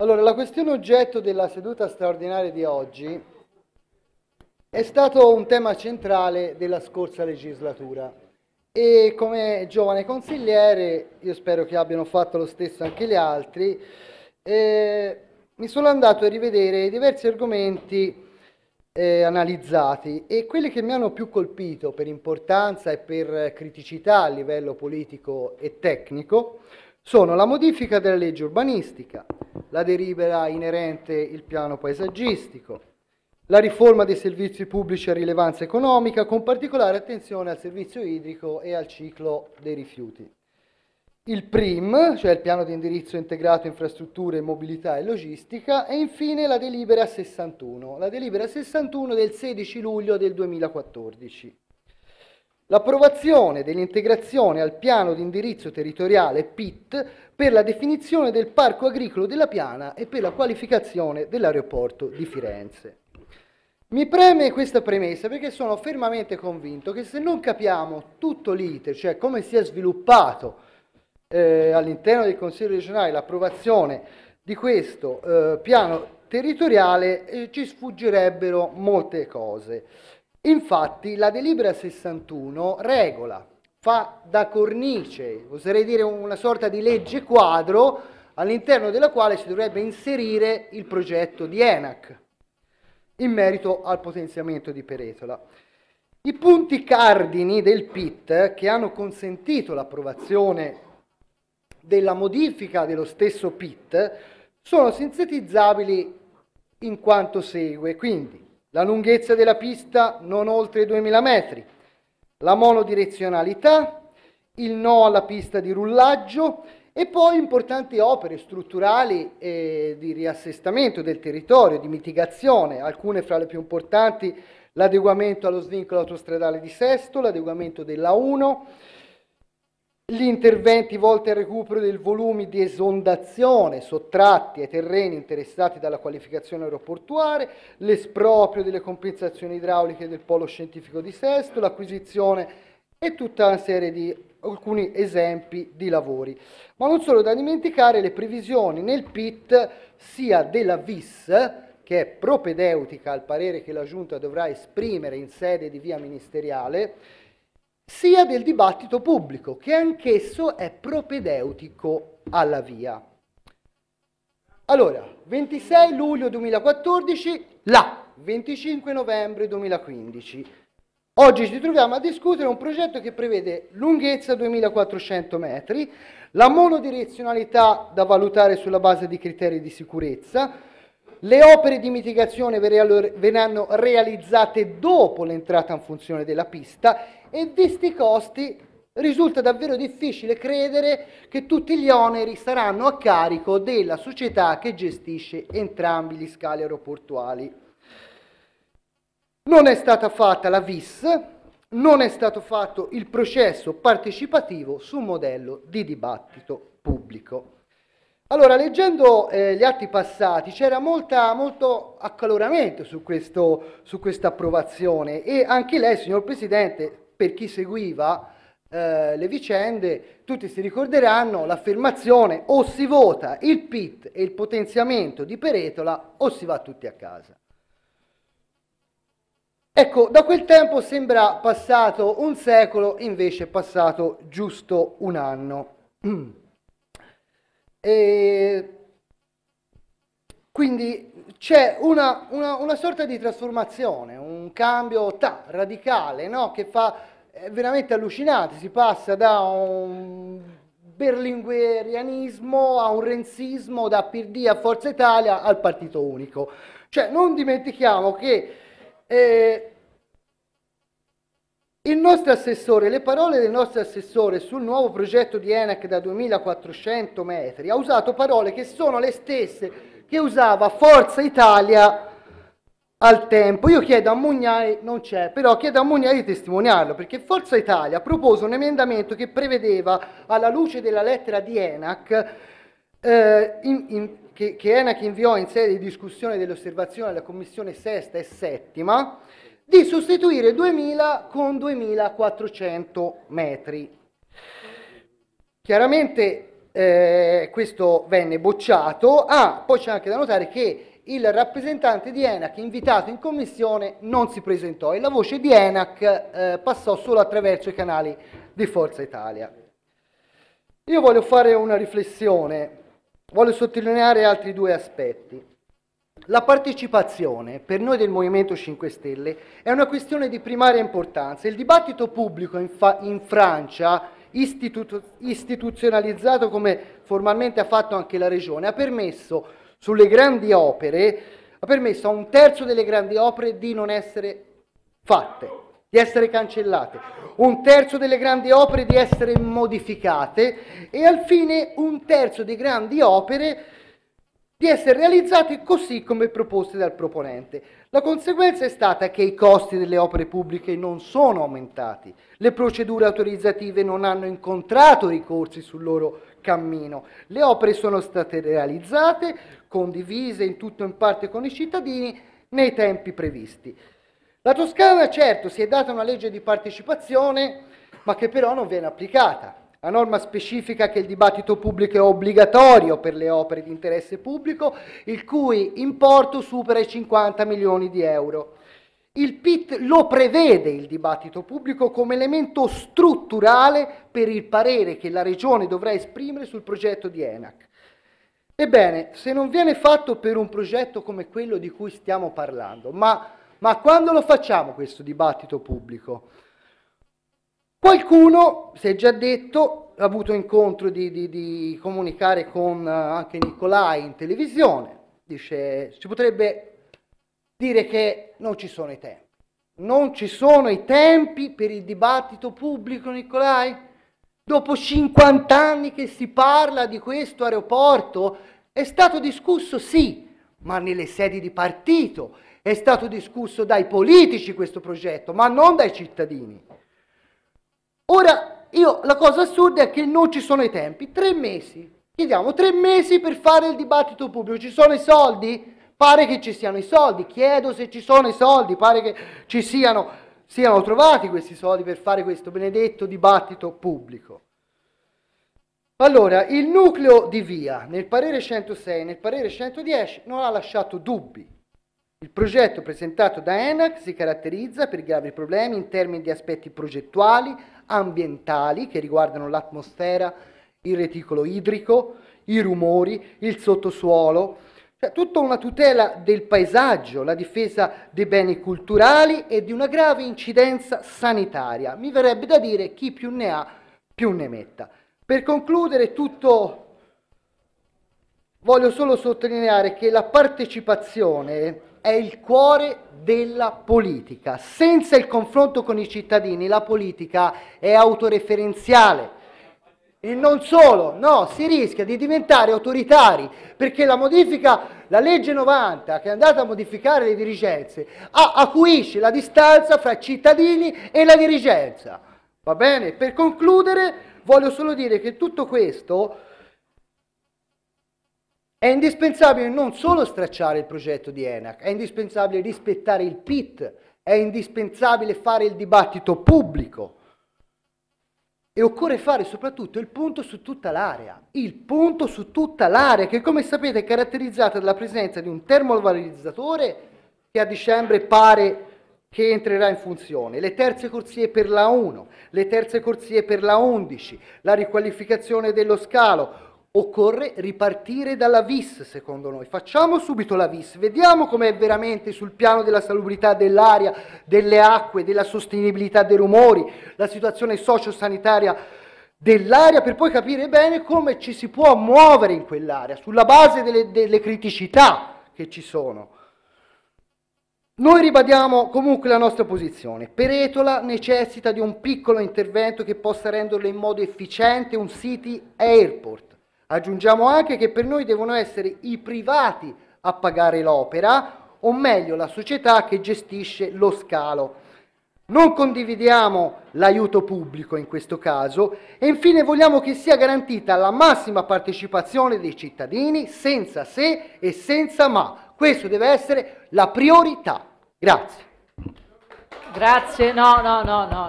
Allora, la questione oggetto della seduta straordinaria di oggi è stato un tema centrale della scorsa legislatura e come giovane consigliere, io spero che abbiano fatto lo stesso anche gli altri, eh, mi sono andato a rivedere diversi argomenti eh, analizzati e quelli che mi hanno più colpito per importanza e per criticità a livello politico e tecnico sono la modifica della legge urbanistica, la delibera inerente il piano paesaggistico, la riforma dei servizi pubblici a rilevanza economica, con particolare attenzione al servizio idrico e al ciclo dei rifiuti. Il PRIM, cioè il piano di indirizzo integrato infrastrutture, mobilità e logistica, e infine la delibera 61, la delibera 61 del 16 luglio del 2014. L'approvazione dell'integrazione al piano di indirizzo territoriale PIT per la definizione del parco agricolo della Piana e per la qualificazione dell'aeroporto di Firenze. Mi preme questa premessa perché sono fermamente convinto che se non capiamo tutto l'iter, cioè come si è sviluppato eh, all'interno del Consiglio regionale l'approvazione di questo eh, piano territoriale, eh, ci sfuggirebbero molte cose. Infatti la delibera 61 regola, fa da cornice, oserei dire una sorta di legge quadro all'interno della quale si dovrebbe inserire il progetto di ENAC in merito al potenziamento di Peretola. I punti cardini del PIT che hanno consentito l'approvazione della modifica dello stesso PIT sono sintetizzabili in quanto segue. Quindi la lunghezza della pista non oltre 2000 metri, la monodirezionalità, il no alla pista di rullaggio e poi importanti opere strutturali eh, di riassestamento del territorio, di mitigazione, alcune fra le più importanti l'adeguamento allo svincolo autostradale di Sesto, l'adeguamento della 1, gli interventi volti al recupero dei volumi di esondazione sottratti ai terreni interessati dalla qualificazione aeroportuale, l'esproprio delle compensazioni idrauliche del polo scientifico di Sesto, l'acquisizione e tutta una serie di alcuni esempi di lavori. Ma non solo da dimenticare le previsioni nel PIT sia della VIS, che è propedeutica al parere che la Giunta dovrà esprimere in sede di via ministeriale, sia del dibattito pubblico, che anch'esso è propedeutico alla via. Allora, 26 luglio 2014, là, 25 novembre 2015. Oggi ci troviamo a discutere un progetto che prevede lunghezza 2400 metri, la monodirezionalità da valutare sulla base di criteri di sicurezza, le opere di mitigazione verranno realizzate dopo l'entrata in funzione della pista e visti i costi risulta davvero difficile credere che tutti gli oneri saranno a carico della società che gestisce entrambi gli scali aeroportuali. Non è stata fatta la VIS, non è stato fatto il processo partecipativo su un modello di dibattito pubblico. Allora, leggendo eh, gli atti passati c'era molto accaloramento su, questo, su questa approvazione e anche lei, signor Presidente, per chi seguiva eh, le vicende, tutti si ricorderanno l'affermazione o si vota il PIT e il potenziamento di Peretola o si va tutti a casa. Ecco, da quel tempo sembra passato un secolo, invece è passato giusto un anno. E quindi c'è una, una, una, sorta di trasformazione, un cambio ta, radicale no? che fa veramente allucinante, si passa da un berlinguerianismo a un renzismo, da PD a Forza Italia al partito unico. Cioè non dimentichiamo che eh, il nostro assessore, le parole del nostro assessore sul nuovo progetto di ENAC da 2400 metri, ha usato parole che sono le stesse che usava Forza Italia al tempo. Io chiedo a Mugnai, non c'è, però chiedo a Mugnai di testimoniarlo, perché Forza Italia propose un emendamento che prevedeva, alla luce della lettera di ENAC, eh, in, in, che, che ENAC inviò in sede di discussione delle osservazioni alla Commissione sesta e settima, di sostituire 2000 con 2400 metri. Chiaramente eh, questo venne bocciato. Ah, poi c'è anche da notare che il rappresentante di ENAC invitato in commissione non si presentò e la voce di ENAC eh, passò solo attraverso i canali di Forza Italia. Io voglio fare una riflessione, voglio sottolineare altri due aspetti. La partecipazione per noi del Movimento 5 Stelle è una questione di primaria importanza. Il dibattito pubblico in, in Francia, istitu istituzionalizzato come formalmente ha fatto anche la Regione, ha permesso sulle grandi opere, ha permesso a un terzo delle grandi opere di non essere fatte, di essere cancellate, un terzo delle grandi opere di essere modificate e al fine un terzo di grandi opere di essere realizzati così come proposti dal proponente. La conseguenza è stata che i costi delle opere pubbliche non sono aumentati, le procedure autorizzative non hanno incontrato ricorsi sul loro cammino, le opere sono state realizzate, condivise in tutto e in parte con i cittadini nei tempi previsti. La Toscana certo si è data una legge di partecipazione, ma che però non viene applicata. La norma specifica che il dibattito pubblico è obbligatorio per le opere di interesse pubblico, il cui importo supera i 50 milioni di euro. Il PIT lo prevede il dibattito pubblico come elemento strutturale per il parere che la Regione dovrà esprimere sul progetto di ENAC. Ebbene, se non viene fatto per un progetto come quello di cui stiamo parlando, ma, ma quando lo facciamo questo dibattito pubblico? Qualcuno, si è già detto, ha avuto incontro di, di, di comunicare con eh, anche Nicolai in televisione, dice si potrebbe dire che non ci sono i tempi. Non ci sono i tempi per il dibattito pubblico, Nicolai? Dopo 50 anni che si parla di questo aeroporto, è stato discusso sì, ma nelle sedi di partito, è stato discusso dai politici questo progetto, ma non dai cittadini. Ora, io, la cosa assurda è che non ci sono i tempi, tre mesi. Chiediamo tre mesi per fare il dibattito pubblico, ci sono i soldi? Pare che ci siano i soldi, chiedo se ci sono i soldi, pare che ci siano, siano trovati questi soldi per fare questo benedetto dibattito pubblico. Allora, il nucleo di via nel parere 106 e nel parere 110 non ha lasciato dubbi il progetto presentato da ENAC si caratterizza per gravi problemi in termini di aspetti progettuali, ambientali che riguardano l'atmosfera, il reticolo idrico, i rumori, il sottosuolo, cioè tutta una tutela del paesaggio, la difesa dei beni culturali e di una grave incidenza sanitaria. Mi verrebbe da dire chi più ne ha più ne metta. Per concludere tutto Voglio solo sottolineare che la partecipazione è il cuore della politica. Senza il confronto con i cittadini la politica è autoreferenziale. E non solo, no, si rischia di diventare autoritari perché la modifica, la legge 90 che è andata a modificare le dirigenze, acuisce la distanza fra cittadini e la dirigenza. Va bene? Per concludere voglio solo dire che tutto questo è indispensabile non solo stracciare il progetto di ENAC, è indispensabile rispettare il PIT, è indispensabile fare il dibattito pubblico e occorre fare soprattutto il punto su tutta l'area, il punto su tutta l'area che come sapete è caratterizzata dalla presenza di un termovalorizzatore che a dicembre pare che entrerà in funzione, le terze corsie per la 1, le terze corsie per la 11, la riqualificazione dello scalo, Occorre ripartire dalla VIS, secondo noi. Facciamo subito la VIS, vediamo com'è veramente sul piano della salubrità dell'aria, delle acque, della sostenibilità dei rumori, la situazione sociosanitaria dell'aria, per poi capire bene come ci si può muovere in quell'area, sulla base delle, delle criticità che ci sono. Noi ribadiamo comunque la nostra posizione. Peretola necessita di un piccolo intervento che possa renderlo in modo efficiente un city airport. Aggiungiamo anche che per noi devono essere i privati a pagare l'opera, o meglio la società che gestisce lo scalo. Non condividiamo l'aiuto pubblico in questo caso e infine vogliamo che sia garantita la massima partecipazione dei cittadini senza se e senza ma. Questo deve essere la priorità. Grazie. Grazie, no, no, no, no.